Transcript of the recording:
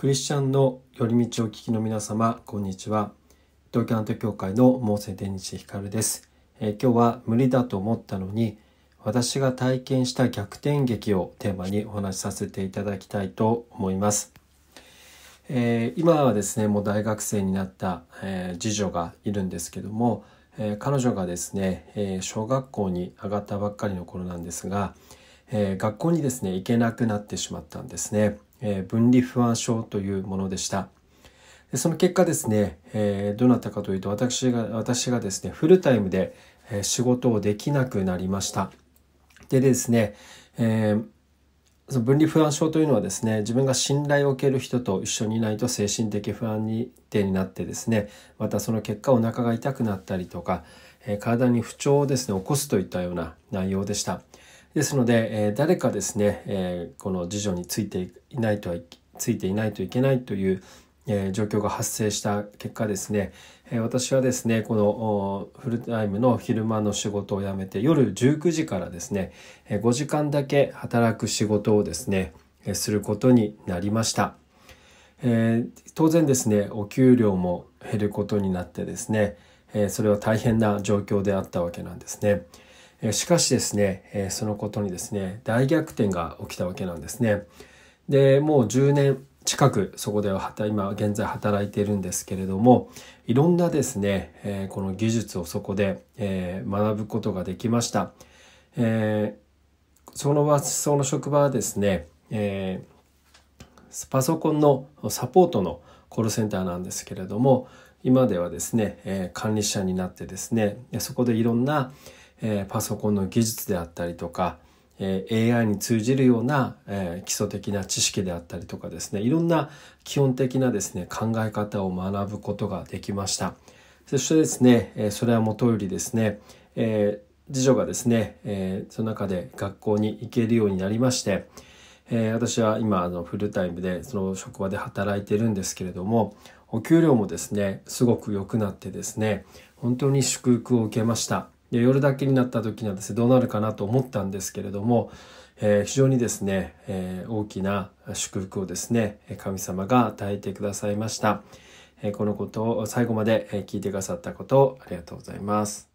クリスチャンの寄り道を聞きの皆様、こんにちは。東京アント教会のモーセ天日光です、え今日は無理だと思ったのに、私が体験した逆転劇をテーマにお話しさせていただきたいと思います。えー、今はですね、もう大学生になった、えー、次女がいるんですけども、えー、彼女がですね、え小学校に上がったばっかりの頃なんですが、え学校にですね、行けなくなってしまったんですね。分離不安症というものでした。その結果ですね、どなたかというと私が、私がですね、フルタイムで仕事をできなくなりました。でですね、えーその分離不安症というのはですね自分が信頼を受ける人と一緒にいないと精神的不安に定になってですねまたその結果お腹が痛くなったりとか、体に不調をですね起こすといったような内容でしたですので、えー、誰かですね、えー、この次女についていないとはついていないといけないという、えー、状況が発生した結果ですね、えー、私はですねこのフルタイムの昼間の仕事を辞めて夜19時からですね、え5時間だけ働く仕事をですね、えすることになりました。え当然ですねお給料も減ることになってですね、えそれは大変な状況であったわけなんですね。しかしですね、そのことにですね、大逆転が起きたわけなんですね。で、もう10年近くそこでは今現在働いているんですけれども、いろんなですね、この技術をそこで学ぶことができました。その場、その職場はですね、パソコンのサポートのコールセンターなんですけれども、今ではですね、管理者になってですね、そこでいろんなえパソコンの技術であったりとか、え AI に通じるような、え基礎的な知識であったりとかですねいろんな基本的なですね考え方を学ぶことができましたそしてですね、えそれはもとよりですね、え次女がですね、えその中で学校に行けるようになりまして、え私は今あのフルタイムでその職場で働いてるんですけれどもお給料もですねすごく良くなってですね本当に祝福を受けましたで夜だけになった時にはですねどうなるかなと思ったんですけれども、えー、非常にですね、えー、大きな祝福をですね神様が与えてくださいました、えー、このことを最後まで聞いてくださったことをありがとうございます